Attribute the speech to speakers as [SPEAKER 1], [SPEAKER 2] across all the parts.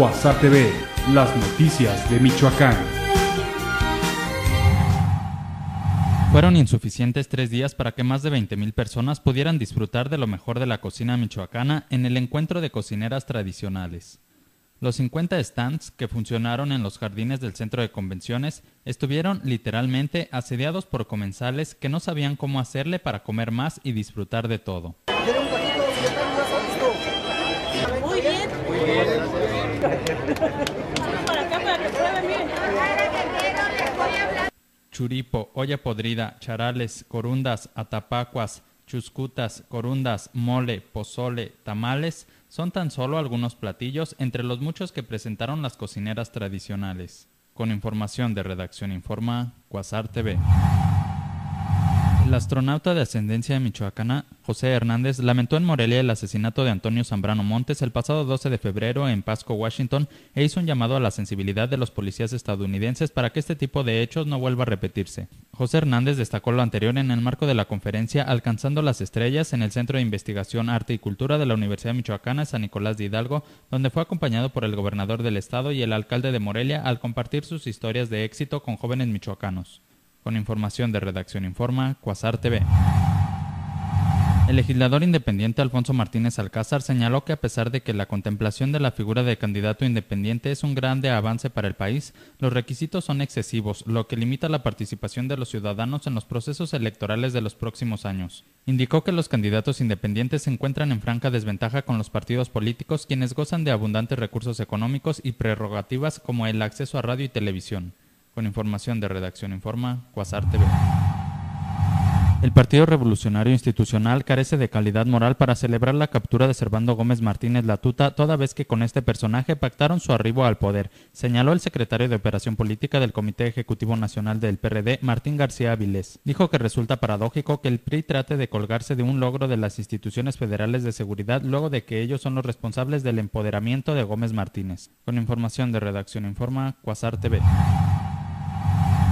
[SPEAKER 1] Cuasar TV, las noticias de Michoacán. Fueron insuficientes tres días para que más de 20.000 personas pudieran disfrutar de lo mejor de la cocina michoacana en el encuentro de cocineras tradicionales. Los 50 stands que funcionaron en los jardines del centro de convenciones estuvieron literalmente asediados por comensales que no sabían cómo hacerle para comer más y disfrutar de todo. Muy bien. Muy bien. Churipo, olla podrida, charales, corundas, atapacuas, chuscutas, corundas, mole, pozole, tamales, son tan solo algunos platillos entre los muchos que presentaron las cocineras tradicionales. Con información de Redacción Informa, Cuasar TV. El astronauta de ascendencia michoacana, José Hernández, lamentó en Morelia el asesinato de Antonio Zambrano Montes el pasado 12 de febrero en Pasco, Washington, e hizo un llamado a la sensibilidad de los policías estadounidenses para que este tipo de hechos no vuelva a repetirse. José Hernández destacó lo anterior en el marco de la conferencia Alcanzando las Estrellas en el Centro de Investigación, Arte y Cultura de la Universidad Michoacana San Nicolás de Hidalgo, donde fue acompañado por el gobernador del estado y el alcalde de Morelia al compartir sus historias de éxito con jóvenes michoacanos. Con información de Redacción Informa, Cuasar TV. El legislador independiente Alfonso Martínez Alcázar señaló que a pesar de que la contemplación de la figura de candidato independiente es un grande avance para el país, los requisitos son excesivos, lo que limita la participación de los ciudadanos en los procesos electorales de los próximos años. Indicó que los candidatos independientes se encuentran en franca desventaja con los partidos políticos quienes gozan de abundantes recursos económicos y prerrogativas como el acceso a radio y televisión con información de Redacción Informa, Cuasar TV. El Partido Revolucionario Institucional carece de calidad moral para celebrar la captura de Servando Gómez Martínez Latuta, toda vez que con este personaje pactaron su arribo al poder, señaló el secretario de Operación Política del Comité Ejecutivo Nacional del PRD, Martín García Avilés. Dijo que resulta paradójico que el PRI trate de colgarse de un logro de las instituciones federales de seguridad luego de que ellos son los responsables del empoderamiento de Gómez Martínez. Con información de Redacción Informa, Cuasar TV.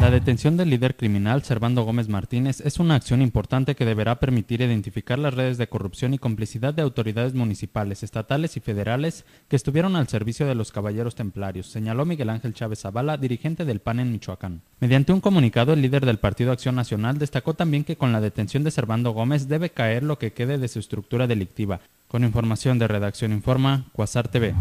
[SPEAKER 1] La detención del líder criminal Servando Gómez Martínez es una acción importante que deberá permitir identificar las redes de corrupción y complicidad de autoridades municipales, estatales y federales que estuvieron al servicio de los caballeros templarios, señaló Miguel Ángel Chávez Zavala, dirigente del PAN en Michoacán. Mediante un comunicado, el líder del Partido Acción Nacional destacó también que con la detención de Servando Gómez debe caer lo que quede de su estructura delictiva. Con información de Redacción Informa, Cuasar TV.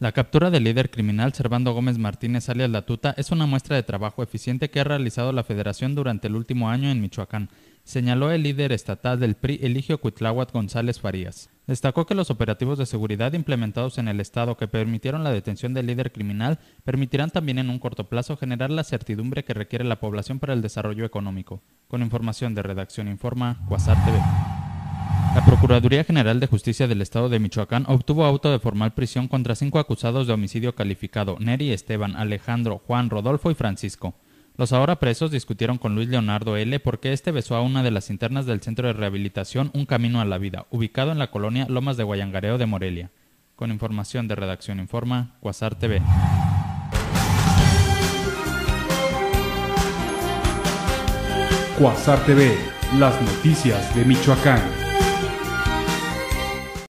[SPEAKER 1] La captura del líder criminal Servando Gómez Martínez alias La Tuta es una muestra de trabajo eficiente que ha realizado la Federación durante el último año en Michoacán, señaló el líder estatal del PRI Eligio Cuitláhuac González Farías. Destacó que los operativos de seguridad implementados en el Estado que permitieron la detención del líder criminal permitirán también en un corto plazo generar la certidumbre que requiere la población para el desarrollo económico. Con información de Redacción Informa, WhatsApp TV. La Procuraduría General de Justicia del Estado de Michoacán obtuvo auto de formal prisión contra cinco acusados de homicidio calificado, Neri Esteban, Alejandro, Juan, Rodolfo y Francisco. Los ahora presos discutieron con Luis Leonardo L. porque este besó a una de las internas del Centro de Rehabilitación Un Camino a la Vida, ubicado en la colonia Lomas de Guayangareo de Morelia. Con información de Redacción Informa, Cuasar TV. Cuasar TV, las noticias de Michoacán.